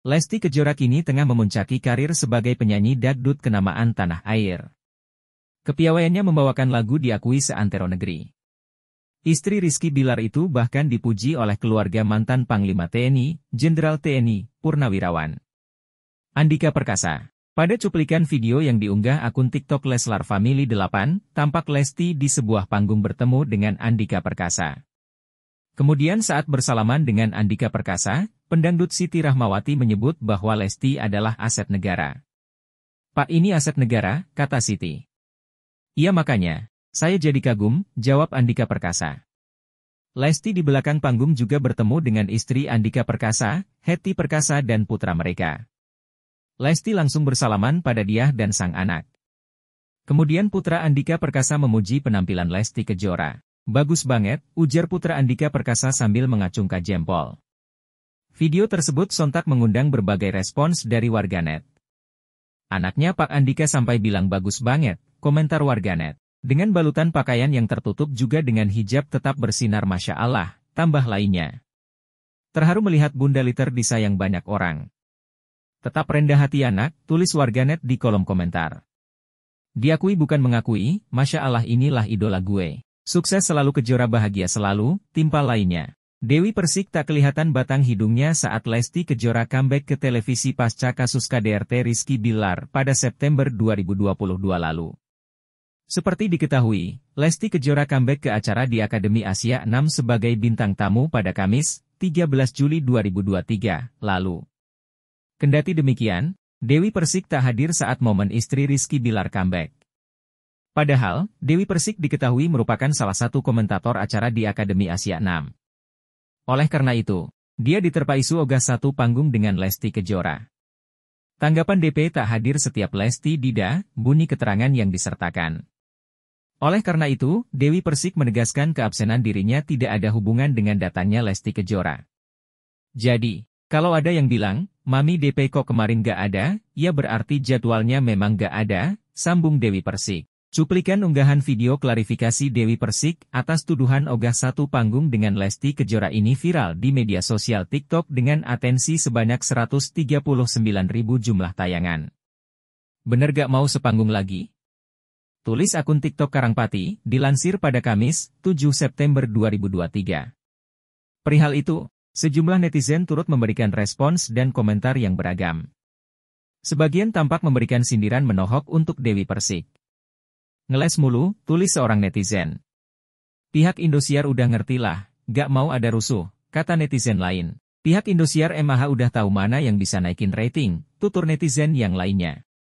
Lesti Kejora kini tengah memuncaki karir sebagai penyanyi dangdut kenamaan tanah air. Kepiawaiannya membawakan lagu diakui seantero negeri. Istri Rizky Bilar itu bahkan dipuji oleh keluarga mantan Panglima TNI, Jenderal TNI, Purnawirawan. Andika Perkasa Pada cuplikan video yang diunggah akun TikTok Leslar Family 8, tampak Lesti di sebuah panggung bertemu dengan Andika Perkasa. Kemudian saat bersalaman dengan Andika Perkasa, pendangdut Siti Rahmawati menyebut bahwa Lesti adalah aset negara. Pak ini aset negara, kata Siti. Iya makanya, saya jadi kagum, jawab Andika Perkasa. Lesti di belakang panggung juga bertemu dengan istri Andika Perkasa, Hetty Perkasa dan putra mereka. Lesti langsung bersalaman pada dia dan sang anak. Kemudian putra Andika Perkasa memuji penampilan Lesti Kejora. Bagus banget, ujar Putra Andika Perkasa sambil mengacungkan jempol. Video tersebut sontak mengundang berbagai respons dari warganet. Anaknya Pak Andika sampai bilang bagus banget, komentar warganet. Dengan balutan pakaian yang tertutup juga dengan hijab tetap bersinar Masya Allah, tambah lainnya. Terharu melihat Bunda Liter disayang banyak orang. Tetap rendah hati anak, tulis warganet di kolom komentar. Diakui bukan mengakui, Masya Allah inilah idola gue. Sukses selalu kejora bahagia selalu, timpal lainnya. Dewi Persik tak kelihatan batang hidungnya saat Lesti Kejora comeback ke televisi pasca kasus KDRT Rizky Bilar pada September 2022 lalu. Seperti diketahui, Lesti Kejora comeback ke acara di Akademi Asia 6 sebagai bintang tamu pada Kamis, 13 Juli 2023, lalu. Kendati demikian, Dewi Persik tak hadir saat momen istri Rizky Bilar comeback. Padahal, Dewi Persik diketahui merupakan salah satu komentator acara di Akademi Asia 6. Oleh karena itu, dia diterpa isu ogah satu panggung dengan Lesti Kejora. Tanggapan DP tak hadir setiap Lesti Dida, bunyi keterangan yang disertakan. Oleh karena itu, Dewi Persik menegaskan keabsenan dirinya tidak ada hubungan dengan datangnya Lesti Kejora. Jadi, kalau ada yang bilang, Mami DP kok kemarin gak ada, ya berarti jadwalnya memang gak ada, sambung Dewi Persik. Cuplikan unggahan video klarifikasi Dewi Persik atas tuduhan ogah satu panggung dengan Lesti Kejora ini viral di media sosial TikTok dengan atensi sebanyak 139 ribu jumlah tayangan. Bener gak mau sepanggung lagi? Tulis akun TikTok Karangpati, dilansir pada Kamis, 7 September 2023. Perihal itu, sejumlah netizen turut memberikan respons dan komentar yang beragam. Sebagian tampak memberikan sindiran menohok untuk Dewi Persik. Ngeles mulu, tulis seorang netizen. Pihak Indosiar udah ngerti lah, gak mau ada rusuh, kata netizen lain. Pihak Indosiar MH udah tahu mana yang bisa naikin rating, tutur netizen yang lainnya.